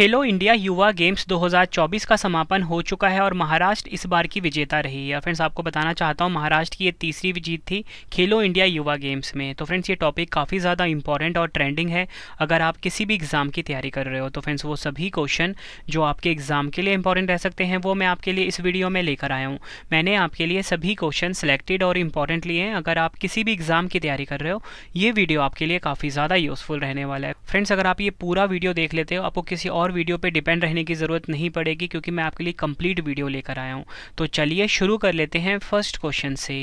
खेलो India Yuva games 2024 का समापन हो चुका है और महाराष्ट्र इस बार की विजेता रही है फ्रेंड्स आपको बताना चाहता हूँ महाराष्ट्र की ये तीसरी जीत थी खेलो इंडिया युवा गेम्स में तो फ्रेंड्स ये टॉपिक काफ़ी ज़्यादा इंपॉर्टेंट और ट्रेंडिंग है अगर आप किसी भी एग्ज़ाम की तैयारी कर रहे हो तो फ्रेंड्स वो सभी क्वेश्चन जो आपके एग्ज़ाम के लिए इंपॉर्टेंट रह सकते हैं वो मैं आपके लिए इस वीडियो में लेकर आया हूँ मैंने आपके लिए सभी क्वेश्चन सेलेक्टेड और इंपॉर्टेंट लिए हैं अगर आप किसी भी एग्ज़ाम की तैयारी कर रहे हो ये वीडियो आपके लिए काफ़ी ज़्यादा यूज़फुल रहने वाला है फ्रेंड्स अगर आप ये पूरा वीडियो देख लेते हो आपको किसी और और वीडियो पे डिपेंड रहने की ज़रूरत नहीं पड़ेगी क्योंकि मैं आपके लिए कंप्लीट वीडियो लेकर आया हूँ तो चलिए शुरू कर लेते हैं फर्स्ट क्वेश्चन से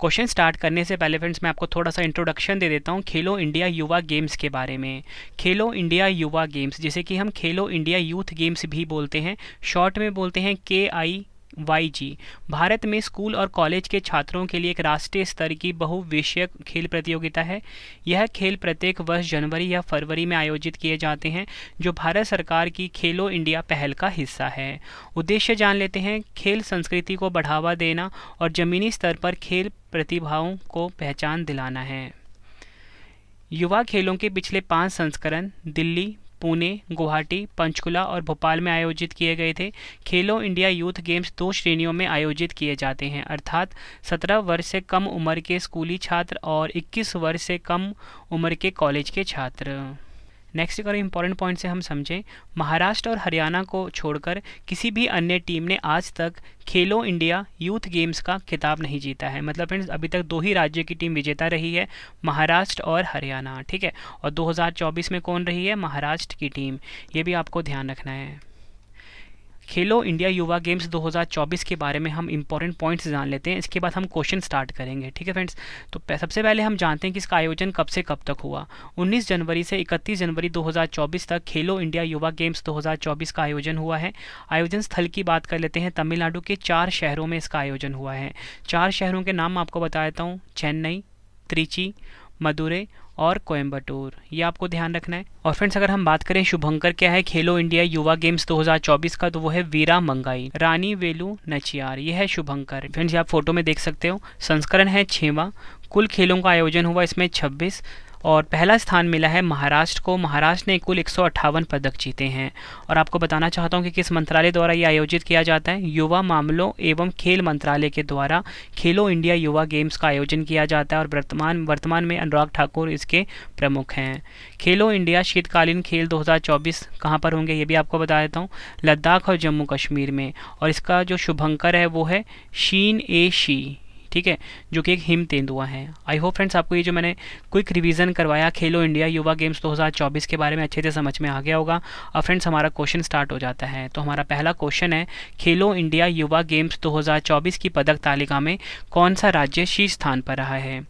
क्वेश्चन स्टार्ट करने से पहले फ्रेंड्स मैं आपको थोड़ा सा इंट्रोडक्शन दे देता हूँ खेलो इंडिया युवा गेम्स के बारे में खेलो इंडिया युवा गेम्स जिसे कि हम खेलो इंडिया यूथ गेम्स भी बोलते हैं शॉर्ट में बोलते हैं के आई वाईजी भारत में स्कूल और कॉलेज के छात्रों के लिए एक राष्ट्रीय स्तर की बहुविषयक खेल प्रतियोगिता है यह खेल प्रत्येक वर्ष जनवरी या फरवरी में आयोजित किए जाते हैं जो भारत सरकार की खेलो इंडिया पहल का हिस्सा है उद्देश्य जान लेते हैं खेल संस्कृति को बढ़ावा देना और ज़मीनी स्तर पर खेल प्रतिभाओं को पहचान दिलाना है युवा खेलों के पिछले पाँच संस्करण दिल्ली पुणे गुवाहाटी पंचकुला और भोपाल में आयोजित किए गए थे खेलो इंडिया यूथ गेम्स दो श्रेणियों में आयोजित किए जाते हैं अर्थात 17 वर्ष से कम उम्र के स्कूली छात्र और 21 वर्ष से कम उम्र के कॉलेज के छात्र नेक्स्ट एक और इम्पॉर्टेंट पॉइंट से हम समझें महाराष्ट्र और हरियाणा को छोड़कर किसी भी अन्य टीम ने आज तक खेलो इंडिया यूथ गेम्स का खिताब नहीं जीता है मतलब फ्रेंड्स अभी तक दो ही राज्य की टीम विजेता रही है महाराष्ट्र और हरियाणा ठीक है और 2024 में कौन रही है महाराष्ट्र की टीम ये भी आपको ध्यान रखना है खेलो इंडिया युवा गेम्स 2024 के बारे में हम इंपॉर्टेंट पॉइंट्स जान लेते हैं इसके बाद हम क्वेश्चन स्टार्ट करेंगे ठीक है फ्रेंड्स तो सबसे पहले हम जानते हैं कि इसका आयोजन कब से कब तक हुआ 19 जनवरी से 31 जनवरी 2024 तक खेलो इंडिया युवा गेम्स 2024 का आयोजन हुआ है आयोजन स्थल की बात कर लेते हैं तमिलनाडु के चार शहरों में इसका आयोजन हुआ है चार शहरों के नाम आपको बता देता हूँ चेन्नई त्रिची मदुरे और कोयम्बटूर ये आपको ध्यान रखना है और फ्रेंड्स अगर हम बात करें शुभंकर क्या है खेलो इंडिया युवा गेम्स 2024 का तो वो है वीरा मंगाई रानी वेलू नचियार ये है शुभंकर फ्रेंड्स आप फोटो में देख सकते हो संस्करण है छेवा कुल खेलों का आयोजन हुआ इसमें छब्बीस और पहला स्थान मिला है महाराष्ट्र को महाराष्ट्र ने कुल एक पदक जीते हैं और आपको बताना चाहता हूँ कि किस मंत्रालय द्वारा ये आयोजित किया जाता है युवा मामलों एवं खेल मंत्रालय के द्वारा खेलो इंडिया युवा गेम्स का आयोजन किया जाता है और वर्तमान वर्तमान में अनुराग ठाकुर इसके प्रमुख हैं खेलो इंडिया शीतकालीन खेल दो कहाँ पर होंगे ये भी आपको बता देता हूँ लद्दाख और जम्मू कश्मीर में और इसका जो शुभंकर है वो है शीन ए शी ठीक है जो कि एक हिम तेंदुआ है आई होप फ्रेंड्स आपको ये जो मैंने क्विक रिवीजन करवाया खेलो इंडिया युवा गेम्स 2024 के बारे में अच्छे से समझ में आ गया होगा अब फ्रेंड्स हमारा क्वेश्चन स्टार्ट हो जाता है तो हमारा पहला क्वेश्चन है खेलो इंडिया युवा गेम्स दो की पदक तालिका में कौन सा राज्य शीर्ष स्थान पर रहा है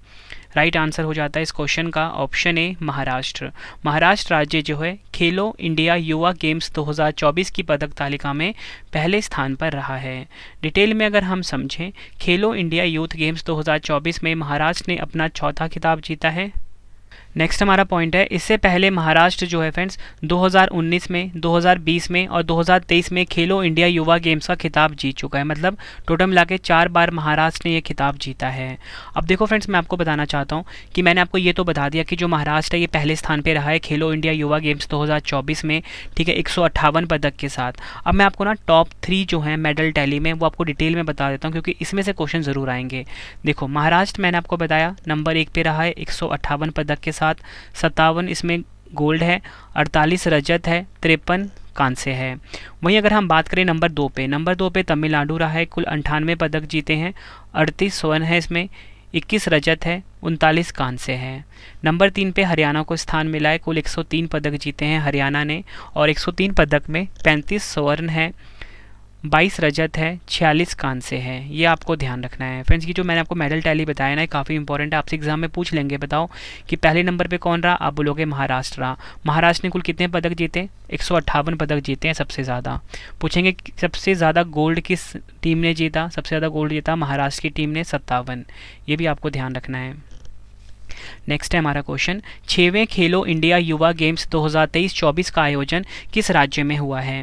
राइट आंसर हो जाता है इस क्वेश्चन का ऑप्शन ए महाराष्ट्र महाराष्ट्र राज्य जो है खेलो इंडिया युवा गेम्स 2024 की पदक तालिका में पहले स्थान पर रहा है डिटेल में अगर हम समझें खेलो इंडिया यूथ गेम्स 2024 में महाराष्ट्र ने अपना चौथा खिताब जीता है नेक्स्ट हमारा पॉइंट है इससे पहले महाराष्ट्र जो है फ्रेंड्स 2019 में 2020 में और 2023 में खेलो इंडिया युवा गेम्स का खिताब जीत चुका है मतलब टोटल मिला के चार बार महाराष्ट्र ने यह खिताब जीता है अब देखो फ्रेंड्स मैं आपको बताना चाहता हूँ कि मैंने आपको ये तो बता दिया कि जो महाराष्ट्र है ये पहले स्थान पर रहा है खेलो इंडिया युवा गेम्स दो में ठीक है एक पदक के साथ अब मैं आपको ना टॉप थ्री जो है मेडल टैली में वो आपको डिटेल में बता देता हूँ क्योंकि इसमें से क्वेश्चन ज़रूर आएंगे देखो महाराष्ट्र मैंने आपको बताया नंबर एक पे रहा है एक पदक के साथ साथ सत्तावन इसमें गोल्ड है अड़तालीस रजत है तिरपन कांसे है वहीं अगर हम बात करें नंबर दो पे नंबर दो पे तमिलनाडु रहा है कुल अंठानवे पदक जीते हैं अड़तीस स्वर्ण है इसमें इक्कीस रजत है उनतालीस कांसे हैं नंबर तीन पे हरियाणा को स्थान मिला है कुल 103 पदक जीते हैं हरियाणा ने और 103 पदक में 35 स्वर्ण है बाईस रजत है छियालीस कांसे है ये आपको ध्यान रखना है फ्रेंड्स की जो मैंने आपको मेडल टैली बताया ना ये काफ़ी इंपॉर्टेंट है आपसे एग्जाम में पूछ लेंगे बताओ कि पहले नंबर पे कौन रहा आप बोलोगे महाराष्ट्र रहा महाराष्ट्र ने कुल कितने पदक जीते एक पदक जीते हैं सबसे ज़्यादा पूछेंगे सबसे ज़्यादा गोल्ड किस टीम ने जीता सबसे ज़्यादा गोल्ड जीता महाराष्ट्र की टीम ने सत्तावन ये भी आपको ध्यान रखना है नेक्स्ट है हमारा क्वेश्चन छवें खेलो इंडिया युवा गेम्स 2023-24 का आयोजन किस राज्य में हुआ है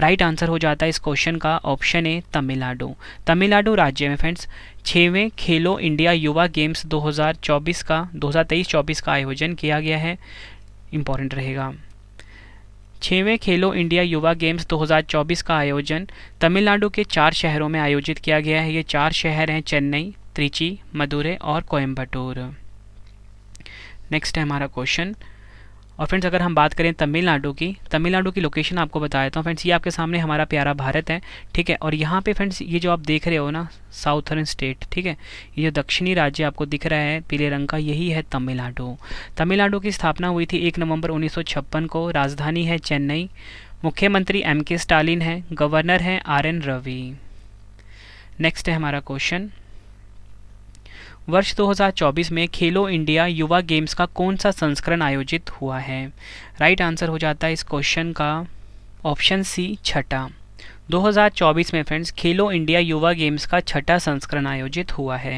राइट आंसर हो जाता है इस क्वेश्चन का ऑप्शन ए तमिलनाडु तमिलनाडु राज्य में फ्रेंड्स छवें खेलो इंडिया युवा गेम्स 2024 का 2023-24 का आयोजन किया गया है इम्पॉर्टेंट रहेगा छवें खेलो इंडिया युवा गेम्स 2024 का आयोजन तमिलनाडु के चार शहरों में आयोजित किया गया है ये चार शहर हैं चेन्नई त्रिची मदुरे और कोयम्बटूर नेक्स्ट है हमारा क्वेश्चन और फ्रेंड्स अगर हम बात करें तमिलनाडु की तमिलनाडु की लोकेशन आपको बता देता हूँ फ्रेंड्स ये आपके सामने हमारा प्यारा भारत है ठीक है और यहाँ पे फ्रेंड्स ये जो आप देख रहे हो ना साउथर्न स्टेट ठीक है ये जो दक्षिणी राज्य आपको दिख रहा है पीले रंग का यही है तमिलनाडु तमिलनाडु की स्थापना हुई थी एक नवम्बर उन्नीस को राजधानी है चेन्नई मुख्यमंत्री एम के स्टालिन है गवर्नर हैं आर एन रवि नेक्स्ट है हमारा क्वेश्चन वर्ष 2024 में खेलो इंडिया युवा गेम्स का कौन सा संस्करण आयोजित हुआ है राइट आंसर हो जाता है इस क्वेश्चन का ऑप्शन सी छठा 2024 में फ्रेंड्स खेलो इंडिया युवा गेम्स का छठा संस्करण आयोजित हुआ है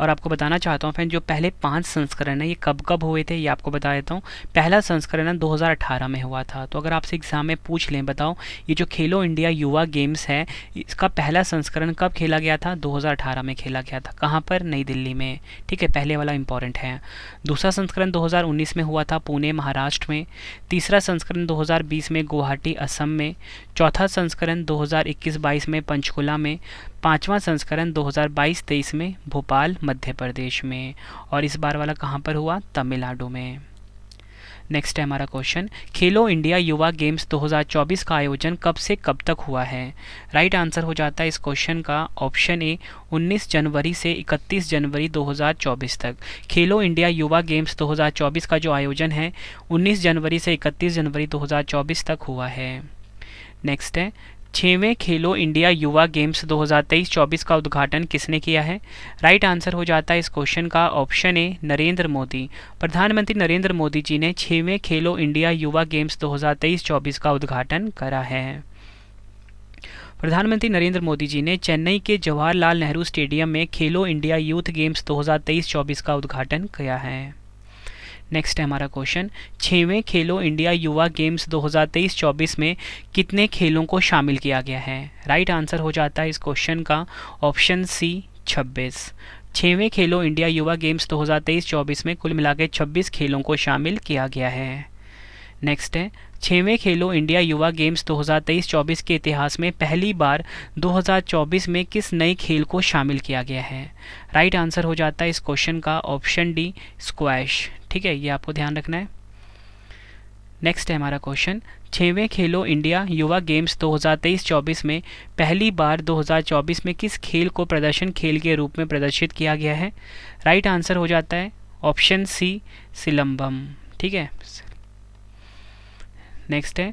और आपको बताना चाहता हूँ फ्रेंड जो पहले पांच संस्करण है ये कब कब हुए थे ये आपको बता देता हूँ पहला संस्करण है 2018 में हुआ था तो अगर आपसे एग्ज़ाम में पूछ लें बताओ ये जो खेलो इंडिया युवा गेम्स है इसका पहला संस्करण कब खेला गया था 2018 में खेला गया था कहाँ पर नई दिल्ली में ठीक है पहले वाला इंपॉर्टेंट है दूसरा संस्करण दो में हुआ था पुणे महाराष्ट्र में तीसरा संस्करण दो में गुवाहाटी असम में चौथा संस्करण दो हज़ार में पंचकुला में पांचवा संस्करण 2022-23 में भोपाल मध्य प्रदेश में और इस बार वाला कहाँ पर हुआ तमिलनाडु में नेक्स्ट है हमारा question Khelo India Yuva games 2024 का आयोजन कब से कब तक हुआ है राइट right आंसर हो जाता है इस क्वेश्चन का ऑप्शन ए 19 जनवरी से 31 जनवरी 2024 तक खेलो इंडिया युवा गेम्स 2024 का जो आयोजन है 19 जनवरी से 31 जनवरी 2024 तक हुआ है नेक्स्ट है छवें खेलो इंडिया युवा गेम्स 2023-24 का उद्घाटन किसने किया है राइट आंसर हो जाता है इस क्वेश्चन का ऑप्शन ए नरेंद्र मोदी प्रधानमंत्री नरेंद्र मोदी जी ने छवें खेलो इंडिया युवा गेम्स 2023-24 का उद्घाटन करा है प्रधानमंत्री नरेंद्र मोदी जी ने चेन्नई के जवाहरलाल नेहरू स्टेडियम में खेलो इंडिया यूथ गेम्स 2023-24 का उद्घाटन किया है नेक्स्ट है हमारा क्वेश्चन छवें खेलो इंडिया युवा गेम्स 2023-24 में कितने खेलों को शामिल किया गया है राइट right आंसर हो जाता है इस क्वेश्चन का ऑप्शन सी छब्बीस छवें खेलो इंडिया युवा गेम्स 2023-24 में कुल मिलाकर 26 खेलों को शामिल किया गया है नेक्स्ट है छवें खेलो इंडिया युवा गेम्स 2023-24 के इतिहास में पहली बार 2024 में किस नए खेल को शामिल किया गया है राइट आंसर हो जाता है इस क्वेश्चन का ऑप्शन डी स्क्वैश ठीक है ये आपको ध्यान रखना है नेक्स्ट है हमारा क्वेश्चन छवें खेलो इंडिया युवा गेम्स 2023-24 में पहली बार 2024 में किस खेल को प्रदर्शन खेल के रूप में प्रदर्शित किया गया है राइट right आंसर हो जाता है ऑप्शन सी सिलम्बम ठीक है नेक्स्ट है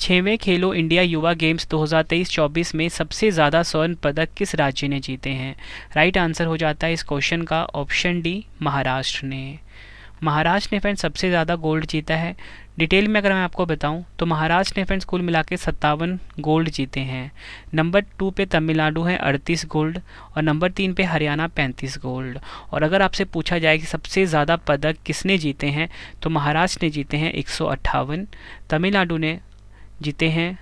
छवें खेलो इंडिया युवा गेम्स 2023-24 में सबसे ज़्यादा स्वर्ण पदक किस राज्य ने जीते हैं राइट आंसर हो जाता है इस क्वेश्चन का ऑप्शन डी महाराष्ट्र ने महाराष्ट्र ने फ्रेंड सबसे ज़्यादा गोल्ड जीता है डिटेल में अगर मैं आपको बताऊं तो महाराष्ट्र ने फ्रेंड्स कुल मिला के सत्तावन गोल्ड जीते हैं नंबर टू पे तमिलनाडु है अड़तीस गोल्ड और नंबर तीन पे हरियाणा पैंतीस गोल्ड और अगर आपसे पूछा जाए कि सबसे ज़्यादा पदक किसने जीते हैं तो महाराष्ट्र ने जीते हैं एक तमिलनाडु ने जीते हैं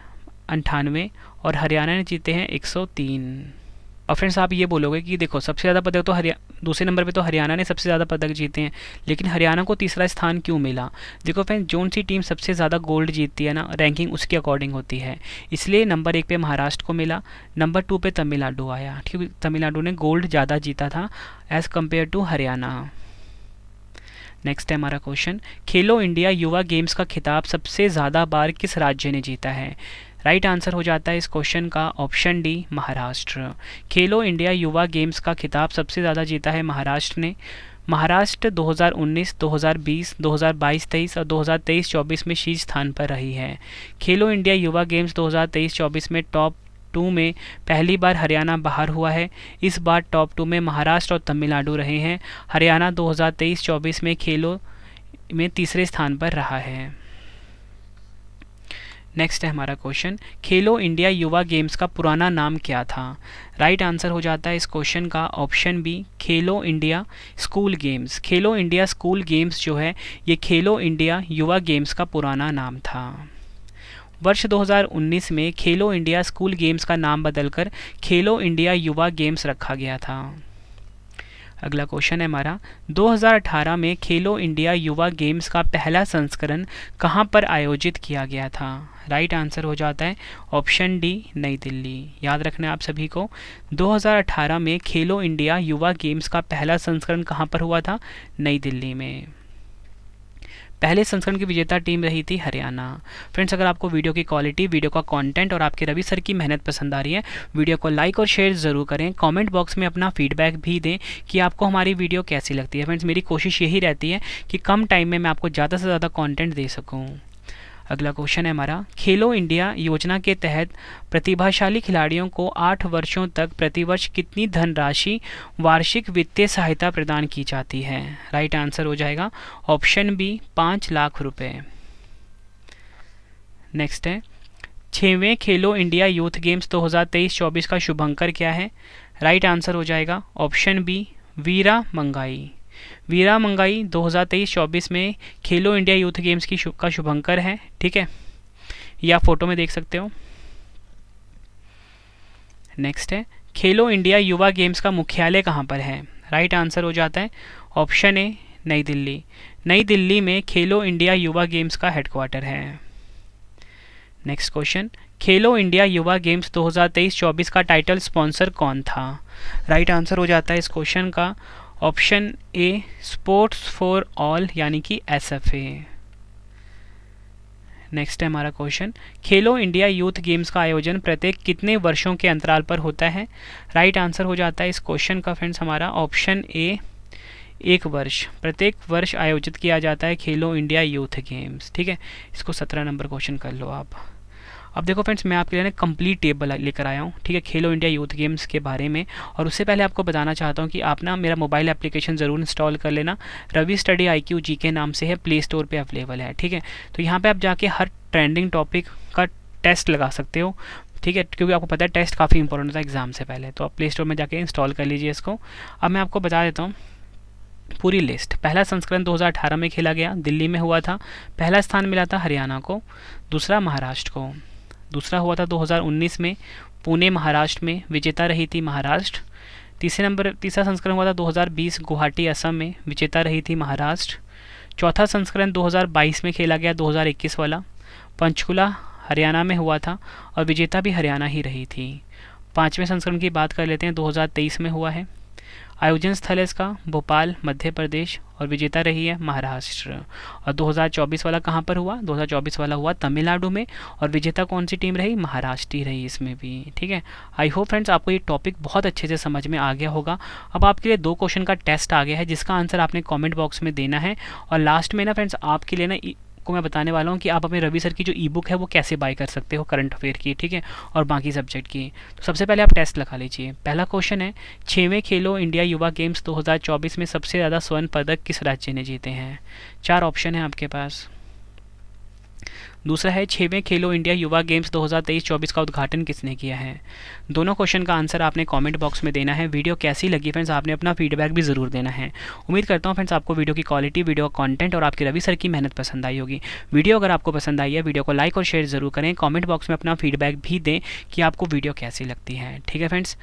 अंठानवे और हरियाणा ने जीते हैं एक और फ्रेंड्स आप ये बोलोगे कि देखो सबसे ज़्यादा पदक तो हरिया दूसरे नंबर पे तो हरियाणा ने सबसे ज़्यादा पदक जीते हैं लेकिन हरियाणा को तीसरा स्थान क्यों मिला देखो फ्रेंड्स जोन सी टीम सबसे ज़्यादा गोल्ड जीतती है ना रैंकिंग उसके अकॉर्डिंग होती है इसलिए नंबर एक पे महाराष्ट्र को मिला नंबर टू पर तमिलनाडु आया ठीक तमिलनाडु ने गोल्ड ज़्यादा जीता था as compare to Haryana next है हमारा question Khelo India Yuva games का खिताब सबसे ज़्यादा बार किस राज्य ने जीता है राइट right आंसर हो जाता है इस क्वेश्चन का ऑप्शन डी महाराष्ट्र खेलो इंडिया युवा गेम्स का खिताब सबसे ज़्यादा जीता है महाराष्ट्र ने महाराष्ट्र 2019, 2020, 2022, 23 और 2023, 24 में शीर्ष स्थान पर रही है खेलो इंडिया युवा गेम्स 2023, 24 में टॉप टू में पहली बार हरियाणा बाहर हुआ है इस बार टॉप टू में महाराष्ट्र और तमिलनाडु रहे हैं हरियाणा 2023-24 में खेलो में तीसरे स्थान पर रहा है नेक्स्ट है हमारा question Khelo India Yuva games का पुराना नाम क्या था राइट right आंसर हो जाता है इस क्वेश्चन का option B Khelo India school games Khelo India school games जो है ये खेलो इंडिया युवा गेम्स का पुराना नाम था वर्ष 2019 में खेलो इंडिया स्कूल गेम्स का नाम बदलकर खेलो इंडिया युवा गेम्स रखा गया था अगला क्वेश्चन है हमारा 2018 में खेलो इंडिया युवा गेम्स का पहला संस्करण कहाँ पर आयोजित किया गया था राइट आंसर हो जाता है ऑप्शन डी नई दिल्ली याद रखना आप सभी को 2018 में खेलो इंडिया युवा गेम्स का पहला संस्करण कहाँ पर हुआ था नई दिल्ली में पहले संस्करण की विजेता टीम रही थी हरियाणा फ्रेंड्स अगर आपको वीडियो की क्वालिटी वीडियो का कंटेंट और आपके रवि सर की मेहनत पसंद आ रही है वीडियो को लाइक और शेयर ज़रूर करें कमेंट बॉक्स में अपना फीडबैक भी दें कि आपको हमारी वीडियो कैसी लगती है फ्रेंड्स मेरी कोशिश यही रहती है कि कम टाइम में मैं आपको ज़्यादा से ज़्यादा कॉन्टेंट दे सकूँ अगला क्वेश्चन है हमारा खेलो इंडिया योजना के तहत प्रतिभाशाली खिलाड़ियों को आठ वर्षों तक प्रतिवर्ष कितनी धनराशि वार्षिक वित्तीय सहायता प्रदान की जाती है राइट आंसर हो जाएगा ऑप्शन बी पाँच लाख रुपये नेक्स्ट है छवें खेलो इंडिया यूथ गेम्स 2023-24 का शुभंकर क्या है राइट आंसर हो जाएगा ऑप्शन बी वीरा मंगाई वीरा मंगाई 2023-24 में खेलो इंडिया यूथ गेम्स की शु, का शुभंकर है ठीक है ये आप फोटो में देख सकते हो नेक्स्ट है खेलो इंडिया युवा गेम्स का मुख्यालय कहाँ पर है राइट right आंसर हो जाता है ऑप्शन ए नई दिल्ली नई दिल्ली में खेलो इंडिया युवा गेम्स का हेडक्वार्टर है next question Khelo India Yuva games 2023-24 का टाइटल स्पॉन्सर कौन था राइट right आंसर हो जाता है इस क्वेश्चन का option A sports for all यानी कि एस एफ ए नेक्स्ट है हमारा question Khelo India youth games का आयोजन प्रत्येक कितने वर्षों के अंतराल पर होता है राइट right आंसर हो जाता है इस क्वेश्चन का फ्रेंड्स हमारा ऑप्शन ए एक वर्ष प्रत्येक वर्ष आयोजित किया जाता है खेलो इंडिया यूथ गेम्स ठीक है इसको सत्रह नंबर क्वेश्चन कर लो आप अब देखो फ्रेंड्स मैं आपके लिए ना कंप्लीट टेबल लेकर आया हूँ ठीक है खेलो इंडिया यूथ गेम्स के बारे में और उससे पहले आपको बताना चाहता हूँ कि आप ना मेरा मोबाइल एप्लीकेशन ज़रूर इंस्टॉल कर लेना Ravi study I Q G के नाम से है प्ले स्टोर पर अवेलेबल है ठीक है तो यहाँ पर आप जाके हर ट्रेंडिंग टॉपिक का टेस्ट लगा सकते हो ठीक है क्योंकि आपको पता है टेस्ट काफ़ी इंपॉर्टेंट होता है एग्ज़ाम से पहले तो आप प्ले स्टोर में जाके इंस्टॉल कर लीजिए इसको अब मैं आपको बता देता हूँ पूरी लिस्ट पहला संस्करण 2018 में खेला गया दिल्ली में हुआ था पहला स्थान मिला था हरियाणा को दूसरा महाराष्ट्र को दूसरा हुआ था 2019 में पुणे महाराष्ट्र में विजेता रही थी महाराष्ट्र तीसरे नंबर तीसरा संस्करण हुआ था 2020 गुवाहाटी असम में विजेता रही थी महाराष्ट्र चौथा संस्करण 2022 में खेला गया 2021 वाला पंचकुला हरियाणा में हुआ था और विजेता भी हरियाणा ही रही थी पाँचवें संस्करण की बात कर लेते हैं 2023 में हुआ है आयोजन स्थल है इसका भोपाल मध्य प्रदेश और विजेता रही है महाराष्ट्र और 2024 वाला कहाँ पर हुआ 2024 वाला हुआ तमिलनाडु में और विजेता कौन सी टीम रही महाराष्ट्र ही रही इसमें भी ठीक है आई होप फ्रेंड्स आपको ये टॉपिक बहुत अच्छे से समझ में आ गया होगा अब आपके लिए दो क्वेश्चन का टेस्ट आ गया है जिसका आंसर आपने कॉमेंट बॉक्स में देना है और लास्ट में ना फ्रेंड्स आपके लिए ना आपको मैं बताने वाला हूँ कि आप अपने रवि सर की जो ई बुक है वो कैसे बाय कर सकते हो करंट अफेयर की ठीक है और बाकी सब्जेक्ट की तो सबसे पहले आप टेस्ट लगा लीजिए पहला क्वेश्चन है छवें खेलो इंडिया युवा गेम्स दो में सबसे ज़्यादा स्वर्ण पदक किस राज्य ने जीते हैं चार ऑप्शन है आपके पास दूसरा है छवें खेलो इंडिया युवा गेम्स 2023-24 का उद्घाटन किसने किया है दोनों क्वेश्चन का आंसर आपने कमेंट बॉक्स में देना है वीडियो कैसी लगी फ्रेंड्स आपने अपना फीडबैक भी ज़रूर देना है उम्मीद करता हूँ फ्रेंड्स आपको वीडियो की क्वालिटी वीडियो का कॉन्टेंट और आपकी रवि सर की मेहनत पसंद आई होगी वीडियो अगर आपको पसंद आई है वीडियो को लाइक और शेयर ज़रूर करें कॉमेंट बॉक्स में अपना फीडबैक भी दें कि आपको वीडियो कैसी लगती है ठीक है फ्रेंड्स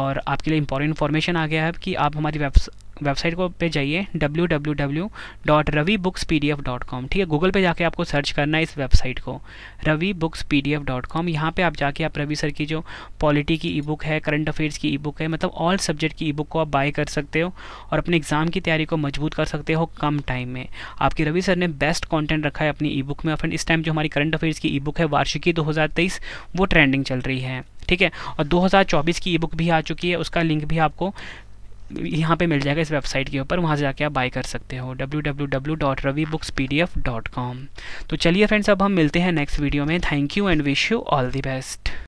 और आपके लिए इंपॉर्टेंट इन्फॉर्मेशन आ गया है कि आप हमारी वेबसाइट वेबसाइट को पे जाइए W W W dot Ravi books P D F dot com ठीक है गूगल पे जाके आपको सर्च करना है इस वेबसाइट को Ravi books P D F dot com यहाँ पर आप जाके आप रवि सर की जो पॉलिटी की ई बुक है करंट अफेयर्स की ई बुक है मतलब ऑल सब्जेक्ट की ई बुक को आप बाय कर सकते हो और अपने एग्ज़ाम की तैयारी को मजबूत कर सकते हो कम टाइम में आपकी रवि सर ने बेस्ट कॉन्टेंट रखा है अपनी ई बुक में और इस टाइम जो हमारी करंट अफेयर्स की ई बुक है वार्षिकी दो वो ट्रेंडिंग चल रही है ठीक है और 2024 की ई बुक भी आ चुकी है उसका लिंक भी आपको यहाँ पे मिल जाएगा इस वेबसाइट के ऊपर वहाँ से जाके आप बाय कर सकते हो www.ravibooks.pdf.com तो चलिए फ्रेंड्स अब हम मिलते हैं नेक्स्ट वीडियो में thank you and wish you all the best